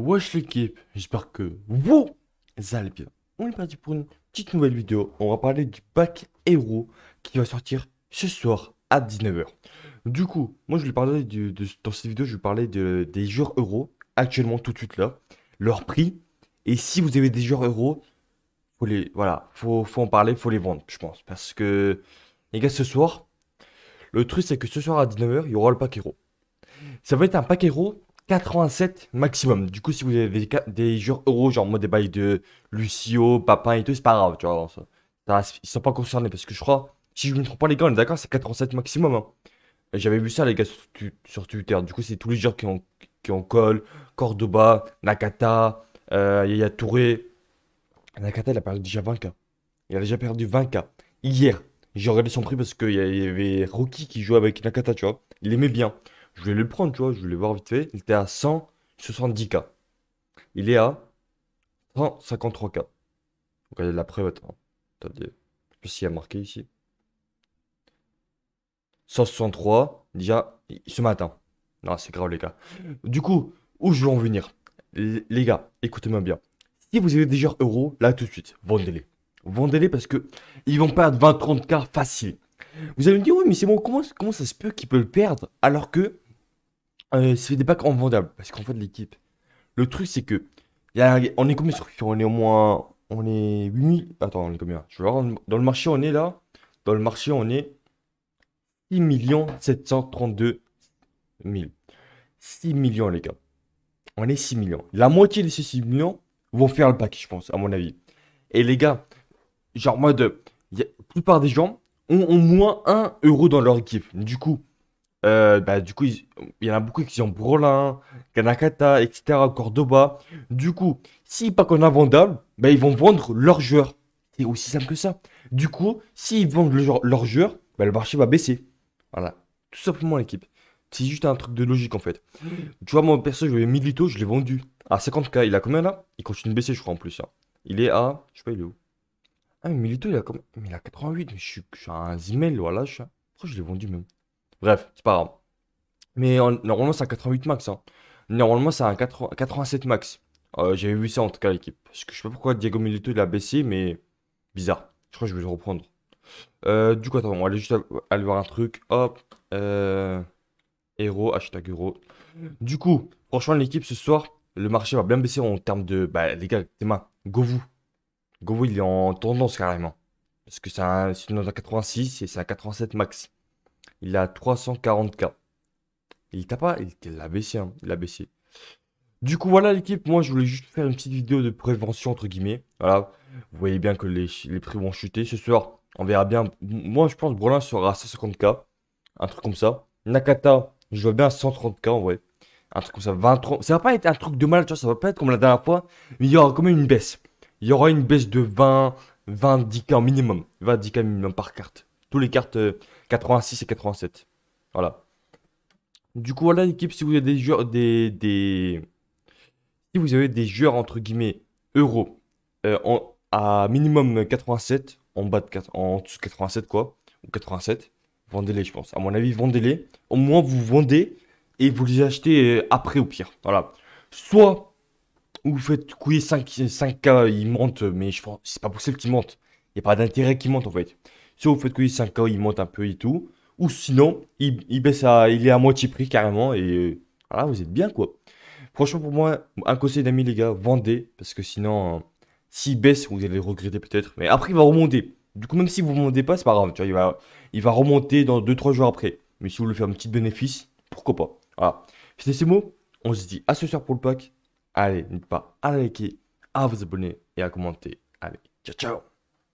Wesh l'équipe, j'espère que vous allez bien. On est parti pour une petite nouvelle vidéo. On va parler du pack héros qui va sortir ce soir à 19h. Du coup, moi je vais parler du, de, dans cette vidéo, je vais parler des joueurs euros actuellement tout de suite là, leur prix. Et si vous avez des joueurs euros, faut les, voilà, faut, faut en parler, faut les vendre, je pense. Parce que, les gars, ce soir, le truc c'est que ce soir à 19h, il y aura le pack héros. Ça va être un pack héros 87 maximum. Du coup, si vous avez des, joueurs euros, genre moi des bails de Lucio, Papin et tout, c'est pas grave, tu vois. Ça, ils sont pas concernés parce que je crois, si je me trompe pas, les gars, on est d'accord, c'est 87 maximum. Hein. J'avais vu ça, les gars, sur, Twitter. Du coup, c'est tous les joueurs qui ont, qui Cordoba, Nakata, euh, Yaya Touré. Nakata, il a perdu déjà 20K. Hein. Il a déjà perdu 20K. Hein. Hier, j'ai regardé son prix parce qu'il y avait Rocky qui jouait avec Nakata, tu vois. Il aimait bien je vais le prendre, tu vois, je voulais le voir vite fait. Il était à 170K. Il est à 153K. Regardez la preuve, Attendez. Je sais s'il y a marqué ici. 163, déjà, ce matin. Non, c'est grave, les gars. Du coup, où je veux en venir Les gars, écoutez-moi bien. Si vous avez déjà euros, là, tout de suite, vendez-les. Vendez-les parce que ils vont perdre 20-30K facile. Vous allez me dire, oui, mais c'est bon, comment, comment ça se peut qu'il peut le perdre alors que euh, c'est des packs invendables Parce qu'en fait, l'équipe, le truc, c'est que on est combien sur On est au moins. On est 8000. Attends, on est combien Je Dans le marché, on est là. Dans le marché, on est 6 732 000. 6 millions, les gars. On est 6 millions. La moitié de ces 6 millions vont faire le pack, je pense, à mon avis. Et les gars, genre, mode. La plupart des gens, ont moins un euro dans leur équipe. Du coup, euh, bah, du coup, il y en a beaucoup qui ont Brolin, Kanakata, etc., Cordoba. Du coup, s'ils pas qu'on a vendable, bah, ils vont vendre leurs joueurs. C'est aussi simple que ça. Du coup, s'ils vendent leurs joueurs, bah, le marché va baisser. Voilà, tout simplement l'équipe. C'est juste un truc de logique en fait. Tu vois, moi perso, je l'ai Milito, je l'ai vendu à 50k. Il a combien là Il continue de baisser, je crois, en plus. Hein. Il est à. Je sais pas, il est où ah, mais Milito, il a comme. il a 88, mais je suis, je suis un Zimel, voilà. Je suis... je l'ai vendu même Bref, c'est pas grave. Mais normalement, c'est un 88 max. Hein. Normalement, c'est un 87 max. Euh, j'avais vu ça en tout cas, l'équipe. Parce que je sais pas pourquoi Diego Milito il a baissé, mais bizarre. Je crois que je vais le reprendre. Euh, du coup, attends, on va aller juste aller voir un truc. Hop. Euh... Héros, hashtag héros. Du coup, franchement, l'équipe ce soir, le marché va bien baisser en termes de. Bah, les gars, tes mains, go vous. Govo il est en tendance carrément. Parce que c'est un, 86 et c'est un 87 max. Il a 340k. Il t'a pas, il l'a baissé, hein, l'a baissé. Du coup, voilà l'équipe. Moi, je voulais juste faire une petite vidéo de prévention, entre guillemets. Voilà. Vous voyez bien que les, prix vont chuter ce soir. On verra bien. Moi, je pense que sera à 150k. Un truc comme ça. Nakata, je vois bien 130k en vrai. Un truc comme ça, 20, Ça va pas être un truc de mal, tu vois. Ça va pas être comme la dernière fois. Mais il y aura quand même une baisse il y aura une baisse de 20, 20 10 minimum. 20 10 minimum par carte. Tous les cartes 86 euh, et 87. Voilà. Du coup, voilà l'équipe, si vous avez des joueurs, des, Si vous avez des joueurs, entre guillemets, euros, euh, à minimum 87, en bas de 4, en dessous de 87, quoi, ou 87, vendez-les, je pense. À mon avis, vendez-les. Au moins, vous vendez et vous les achetez euh, après, au pire. Voilà. Soit ou vous faites couiller 5, 5K, il monte, mais je pense c'est pas possible qu'il monte. Il n'y a pas d'intérêt qu'il monte, en fait. Soit vous faites couiller 5K, il monte un peu et tout. Ou sinon, il, baisse à, il est à moitié prix carrément et voilà, vous êtes bien quoi. Franchement, pour moi, un conseil d'amis, les gars, vendez parce que sinon, euh, s'il baisse, vous allez regretter peut-être. Mais après, il va remonter. Du coup, même si vous ne pas, c'est pas grave. Tu il, va, il va remonter dans 2-3 jours après. Mais si vous voulez faire un petit bénéfice, pourquoi pas. Voilà. C'était ces mots. On se dit à ce soir pour le pack. Allez, n'hésitez pas à liker, à vous abonner et à commenter. Allez, ciao ciao